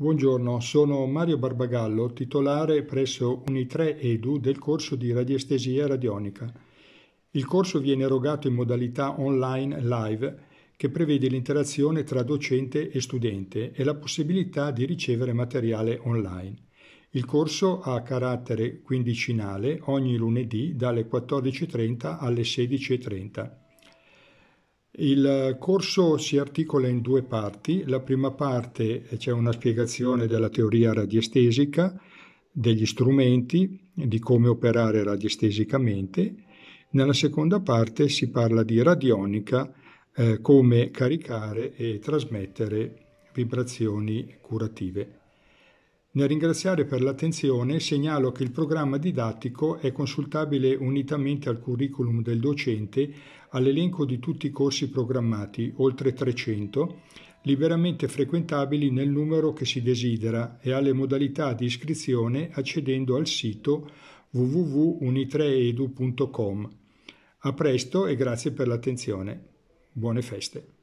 Buongiorno, sono Mario Barbagallo, titolare presso Unitre Edu del corso di radiestesia radionica. Il corso viene erogato in modalità online live che prevede l'interazione tra docente e studente e la possibilità di ricevere materiale online. Il corso ha carattere quindicinale ogni lunedì dalle 14.30 alle 16.30. Il corso si articola in due parti. La prima parte eh, c'è una spiegazione della teoria radiestesica, degli strumenti, di come operare radiestesicamente. Nella seconda parte si parla di radionica, eh, come caricare e trasmettere vibrazioni curative. Nel ringraziare per l'attenzione segnalo che il programma didattico è consultabile unitamente al curriculum del docente all'elenco di tutti i corsi programmati, oltre 300, liberamente frequentabili nel numero che si desidera e alle modalità di iscrizione accedendo al sito www.unitreedu.com. A presto e grazie per l'attenzione. Buone feste.